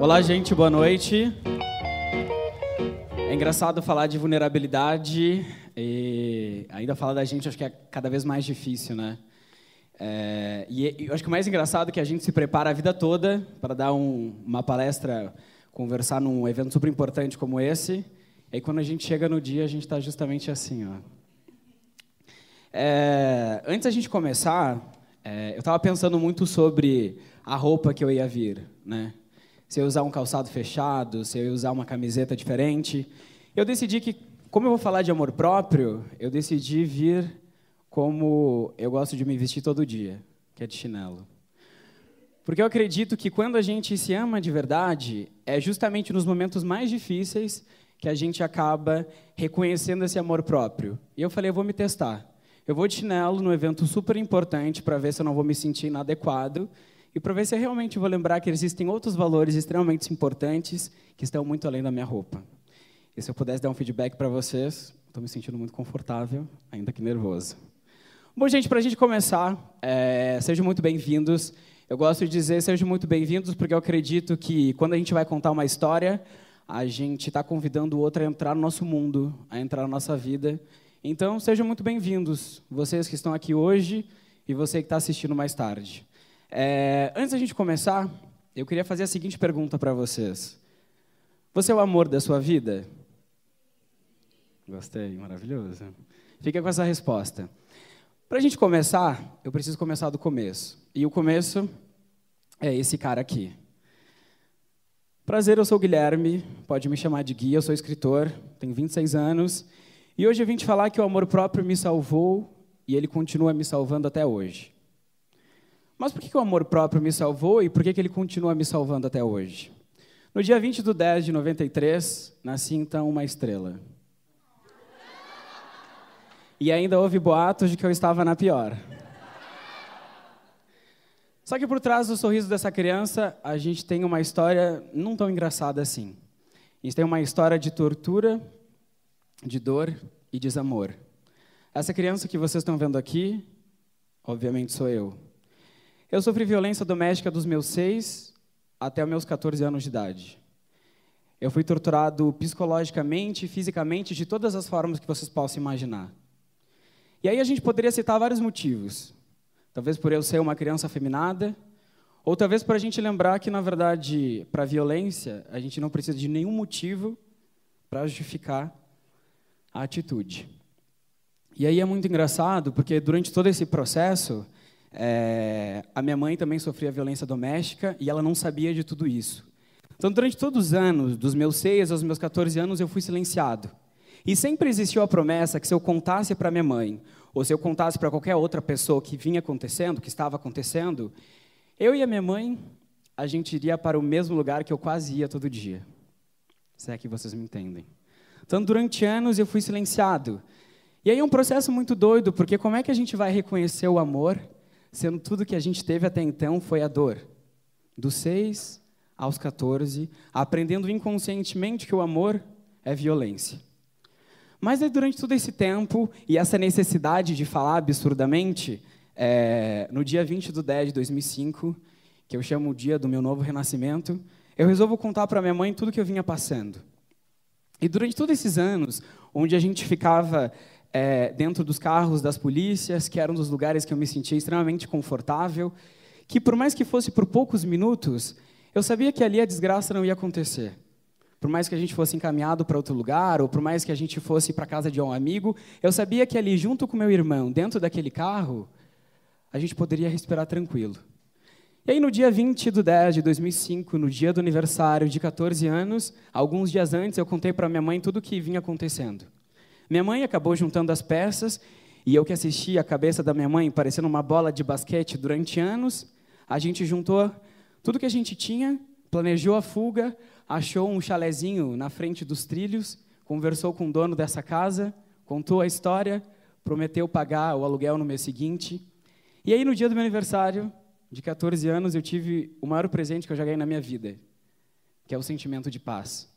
Olá, gente, boa noite. É engraçado falar de vulnerabilidade e ainda falar da gente, acho que é cada vez mais difícil, né? É, e eu acho que o mais engraçado é que a gente se prepara a vida toda para dar um, uma palestra, conversar num evento super importante como esse, Aí quando a gente chega no dia, a gente está justamente assim, ó. É, antes da gente começar, é, eu estava pensando muito sobre a roupa que eu ia vir, né? Se eu usar um calçado fechado, se eu usar uma camiseta diferente. Eu decidi que, como eu vou falar de amor próprio, eu decidi vir como eu gosto de me vestir todo dia, que é de chinelo. Porque eu acredito que quando a gente se ama de verdade, é justamente nos momentos mais difíceis que a gente acaba reconhecendo esse amor próprio. E eu falei, eu vou me testar. Eu vou de chinelo num evento super importante para ver se eu não vou me sentir inadequado e para ver se eu realmente vou lembrar que existem outros valores extremamente importantes que estão muito além da minha roupa. E se eu pudesse dar um feedback para vocês, estou me sentindo muito confortável, ainda que nervoso. Bom, gente, para a gente começar, é, sejam muito bem-vindos. Eu gosto de dizer sejam muito bem-vindos porque eu acredito que quando a gente vai contar uma história, a gente está convidando o outro a entrar no nosso mundo, a entrar na nossa vida. Então, sejam muito bem-vindos, vocês que estão aqui hoje e você que está assistindo mais tarde. É, antes da gente começar, eu queria fazer a seguinte pergunta para vocês: Você é o amor da sua vida? Gostei, maravilhoso. Fica com essa resposta. Para a gente começar, eu preciso começar do começo. E o começo é esse cara aqui. Prazer, eu sou o Guilherme, pode me chamar de Guia, eu sou escritor, tenho 26 anos, e hoje eu vim te falar que o amor próprio me salvou e ele continua me salvando até hoje. Mas por que, que o amor próprio me salvou e por que, que ele continua me salvando até hoje? No dia 20 de 10 de 93, nasci então uma estrela. E ainda houve boatos de que eu estava na pior. Só que por trás do sorriso dessa criança, a gente tem uma história não tão engraçada assim. A gente tem uma história de tortura, de dor e desamor. Essa criança que vocês estão vendo aqui, obviamente sou eu. Eu sofri violência doméstica dos meus 6 até os meus 14 anos de idade. Eu fui torturado psicologicamente, fisicamente, de todas as formas que vocês possam imaginar. E aí a gente poderia citar vários motivos. Talvez por eu ser uma criança afeminada, ou talvez para a gente lembrar que, na verdade, para a violência, a gente não precisa de nenhum motivo para justificar a atitude. E aí é muito engraçado, porque durante todo esse processo, é, a minha mãe também sofria violência doméstica e ela não sabia de tudo isso. Então, durante todos os anos, dos meus 6 aos meus 14 anos, eu fui silenciado. E sempre existiu a promessa que se eu contasse para minha mãe ou se eu contasse para qualquer outra pessoa que vinha acontecendo, que estava acontecendo, eu e a minha mãe, a gente iria para o mesmo lugar que eu quase ia todo dia. Se é que vocês me entendem. Então, durante anos eu fui silenciado. E aí é um processo muito doido, porque como é que a gente vai reconhecer o amor, sendo tudo que a gente teve até então foi a dor? Dos seis aos 14, aprendendo inconscientemente que o amor é violência. Mas aí, durante todo esse tempo e essa necessidade de falar absurdamente, é, no dia 20 do 10 de 2005, que eu chamo o dia do meu novo renascimento, eu resolvo contar para minha mãe tudo o que eu vinha passando. E durante todos esses anos, onde a gente ficava é, dentro dos carros das polícias, que eram um dos lugares que eu me sentia extremamente confortável, que por mais que fosse por poucos minutos, eu sabia que ali a desgraça não ia acontecer por mais que a gente fosse encaminhado para outro lugar, ou por mais que a gente fosse para casa de um amigo, eu sabia que ali, junto com meu irmão, dentro daquele carro, a gente poderia respirar tranquilo. E aí, no dia 20 de 10 de 2005, no dia do aniversário de 14 anos, alguns dias antes, eu contei para minha mãe tudo o que vinha acontecendo. Minha mãe acabou juntando as peças, e eu que assisti a cabeça da minha mãe parecendo uma bola de basquete durante anos, a gente juntou tudo que a gente tinha, planejou a fuga, achou um chalezinho na frente dos trilhos, conversou com o dono dessa casa, contou a história, prometeu pagar o aluguel no mês seguinte. E aí, no dia do meu aniversário, de 14 anos, eu tive o maior presente que eu já ganhei na minha vida, que é o sentimento de paz.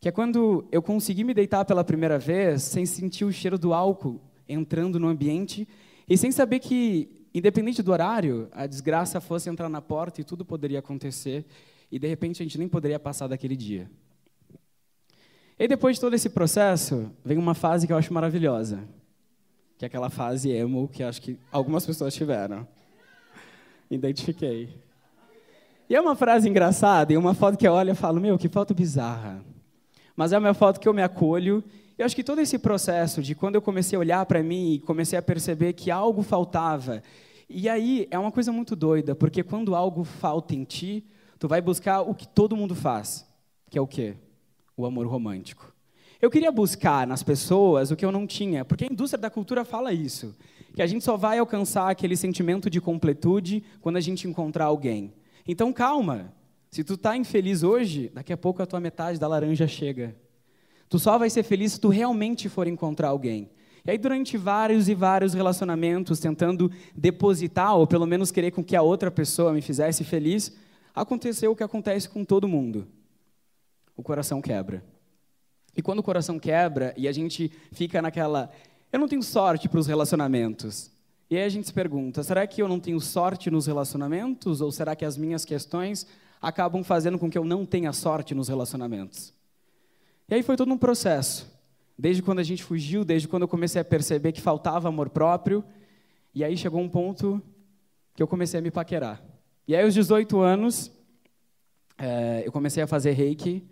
Que é quando eu consegui me deitar pela primeira vez sem sentir o cheiro do álcool entrando no ambiente e sem saber que, independente do horário, a desgraça fosse entrar na porta e tudo poderia acontecer e de repente a gente nem poderia passar daquele dia. E depois de todo esse processo, vem uma fase que eu acho maravilhosa, que é aquela fase emo que acho que algumas pessoas tiveram. Identifiquei. E é uma frase engraçada e uma foto que eu olho e falo, meu, que foto bizarra. Mas é uma foto que eu me acolho. Eu acho que todo esse processo de quando eu comecei a olhar para mim e comecei a perceber que algo faltava. E aí é uma coisa muito doida, porque quando algo falta em ti, tu vai buscar o que todo mundo faz, que é o quê? O amor romântico. Eu queria buscar nas pessoas o que eu não tinha, porque a indústria da cultura fala isso, que a gente só vai alcançar aquele sentimento de completude quando a gente encontrar alguém. Então calma, se tu tá infeliz hoje, daqui a pouco a tua metade da laranja chega. Tu só vai ser feliz se tu realmente for encontrar alguém. E aí, durante vários e vários relacionamentos, tentando depositar, ou pelo menos querer com que a outra pessoa me fizesse feliz, aconteceu o que acontece com todo mundo: o coração quebra. E quando o coração quebra e a gente fica naquela, eu não tenho sorte para os relacionamentos. E aí a gente se pergunta: será que eu não tenho sorte nos relacionamentos? Ou será que as minhas questões acabam fazendo com que eu não tenha sorte nos relacionamentos? E aí foi todo um processo. Desde quando a gente fugiu, desde quando eu comecei a perceber que faltava amor próprio. E aí chegou um ponto que eu comecei a me paquerar. E aí, aos 18 anos, é, eu comecei a fazer reiki,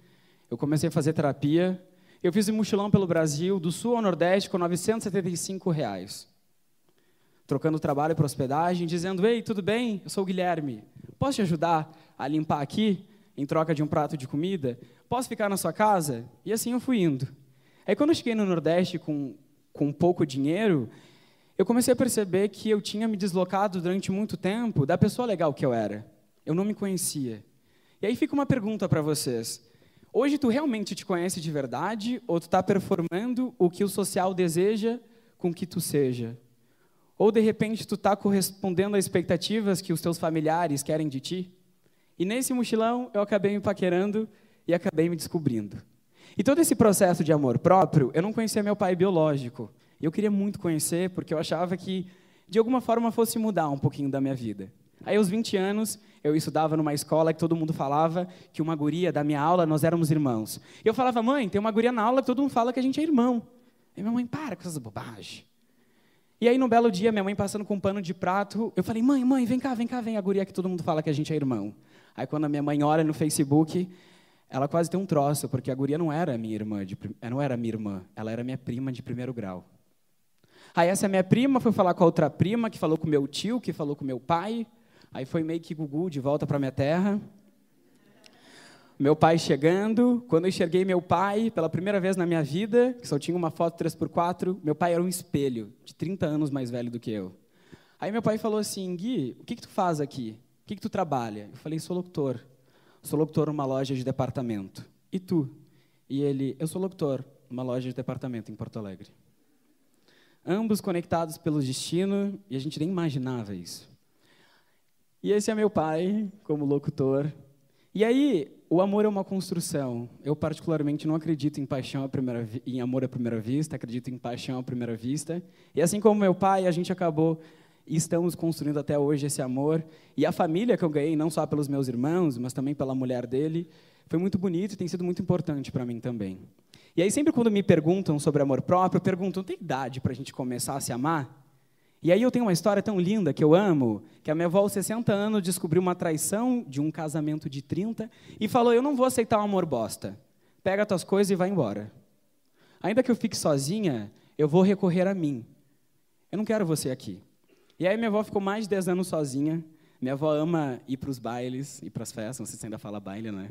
eu comecei a fazer terapia. Eu fiz um mochilão pelo Brasil, do sul ao nordeste, com 975 reais. Trocando trabalho para hospedagem, dizendo: Ei, tudo bem? Eu sou o Guilherme. Posso te ajudar a limpar aqui, em troca de um prato de comida? Posso ficar na sua casa? E assim eu fui indo. Aí, quando eu cheguei no Nordeste com, com pouco dinheiro, eu comecei a perceber que eu tinha me deslocado durante muito tempo da pessoa legal que eu era. Eu não me conhecia. E aí fica uma pergunta para vocês. Hoje tu realmente te conhece de verdade ou tu está performando o que o social deseja com que tu seja? Ou de repente tu está correspondendo a expectativas que os teus familiares querem de ti? E nesse mochilão eu acabei me paquerando e acabei me descobrindo. E todo esse processo de amor próprio, eu não conhecia meu pai biológico. E eu queria muito conhecer, porque eu achava que, de alguma forma, fosse mudar um pouquinho da minha vida. Aí, aos 20 anos, eu estudava numa escola que todo mundo falava que uma guria da minha aula, nós éramos irmãos. E eu falava, mãe, tem uma guria na aula que todo mundo fala que a gente é irmão. Aí minha mãe, para com essas bobagens. E aí, num belo dia, minha mãe passando com um pano de prato, eu falei, mãe, mãe, vem cá, vem cá, vem a guria que todo mundo fala que a gente é irmão. Aí, quando a minha mãe olha no Facebook, ela quase tem um troço, porque a guria não era minha irmã, de, não era minha irmã, ela era minha prima de primeiro grau. Aí essa minha prima foi falar com a outra prima, que falou com meu tio, que falou com meu pai. Aí foi meio que Gugu de volta para minha terra. Meu pai chegando, quando eu enxerguei meu pai pela primeira vez na minha vida, que só tinha uma foto 3x4, meu pai era um espelho, de 30 anos mais velho do que eu. Aí meu pai falou assim: Gui, o que, que tu faz aqui? O que, que tu trabalha? Eu falei: sou locutor. Sou locutor numa loja de departamento. E tu? E ele: eu sou locutor numa loja de departamento em Porto Alegre ambos conectados pelo destino, e a gente nem imaginava isso. E esse é meu pai, como locutor. E aí, o amor é uma construção. Eu, particularmente, não acredito em paixão à primeira em amor à primeira vista, acredito em paixão à primeira vista. E assim como meu pai, a gente acabou e estamos construindo até hoje esse amor. E a família que eu ganhei, não só pelos meus irmãos, mas também pela mulher dele, foi muito bonito e tem sido muito importante para mim também. E aí, sempre quando me perguntam sobre amor próprio, perguntam: tem idade para a gente começar a se amar? E aí eu tenho uma história tão linda que eu amo, que a minha avó aos 60 anos descobriu uma traição de um casamento de 30 e falou: "Eu não vou aceitar um amor bosta. Pega tuas coisas e vai embora. Ainda que eu fique sozinha, eu vou recorrer a mim. Eu não quero você aqui." E aí minha avó ficou mais de 10 anos sozinha. Minha avó ama ir para os bailes e para as festas, não sei se ainda fala baile, né?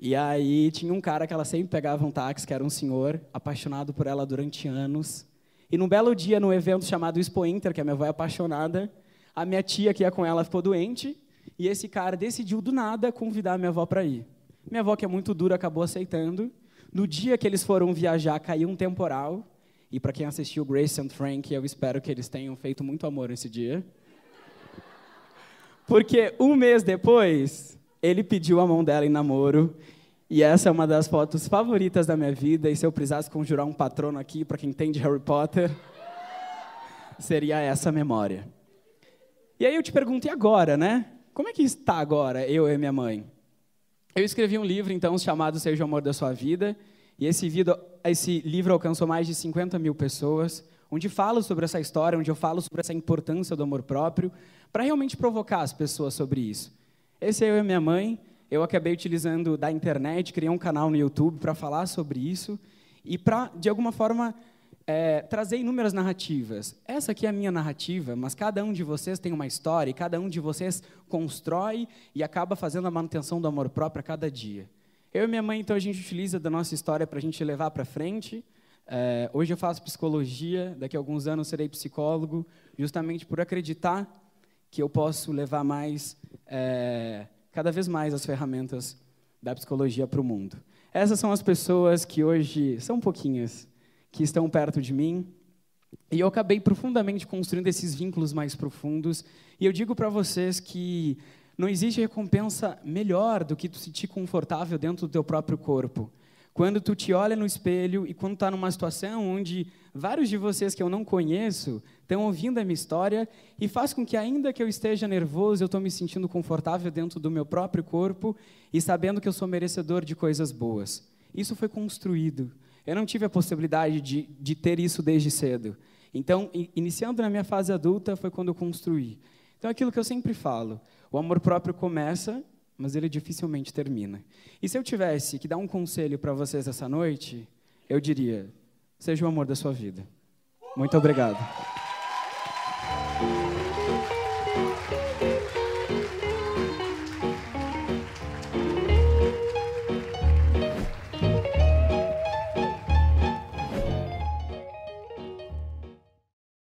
E aí tinha um cara que ela sempre pegava um táxi, que era um senhor, apaixonado por ela durante anos. E num belo dia, num evento chamado Expo Inter, que a minha avó é apaixonada, a minha tia que ia é com ela ficou doente, e esse cara decidiu do nada convidar a minha avó para ir. Minha avó, que é muito dura, acabou aceitando. No dia que eles foram viajar, caiu um temporal. E para quem assistiu Grace and Frank, eu espero que eles tenham feito muito amor esse dia. Porque um mês depois, ele pediu a mão dela em namoro. E essa é uma das fotos favoritas da minha vida. E se eu precisasse conjurar um patrono aqui, para quem entende Harry Potter, seria essa memória. E aí eu te pergunto, e agora, né? Como é que está agora eu e minha mãe? Eu escrevi um livro, então, chamado Seja o Amor da Sua Vida. E esse, vídeo, esse livro alcançou mais de 50 mil pessoas, onde falo sobre essa história, onde eu falo sobre essa importância do amor próprio, para realmente provocar as pessoas sobre isso. Esse é eu e minha mãe. Eu acabei utilizando da internet, criei um canal no YouTube para falar sobre isso e para, de alguma forma, é, trazer inúmeras narrativas. Essa aqui é a minha narrativa, mas cada um de vocês tem uma história e cada um de vocês constrói e acaba fazendo a manutenção do amor próprio a cada dia. Eu e minha mãe, então, a gente utiliza da nossa história para a gente levar para frente. É, hoje eu faço psicologia, daqui a alguns anos serei psicólogo, justamente por acreditar que eu posso levar mais, é, cada vez mais as ferramentas da psicologia para o mundo. Essas são as pessoas que hoje são pouquinhas, que estão perto de mim, e eu acabei profundamente construindo esses vínculos mais profundos. E eu digo para vocês que não existe recompensa melhor do que tu se sentir confortável dentro do teu próprio corpo. Quando tu te olha no espelho e quando está numa situação onde vários de vocês que eu não conheço estão ouvindo a minha história e faz com que, ainda que eu esteja nervoso, eu estou me sentindo confortável dentro do meu próprio corpo e sabendo que eu sou merecedor de coisas boas. Isso foi construído. Eu não tive a possibilidade de, de ter isso desde cedo. Então, iniciando na minha fase adulta, foi quando eu construí. Então, é aquilo que eu sempre falo, o amor próprio começa mas ele dificilmente termina. E se eu tivesse que dar um conselho para vocês essa noite, eu diria: seja o amor da sua vida. Muito obrigado.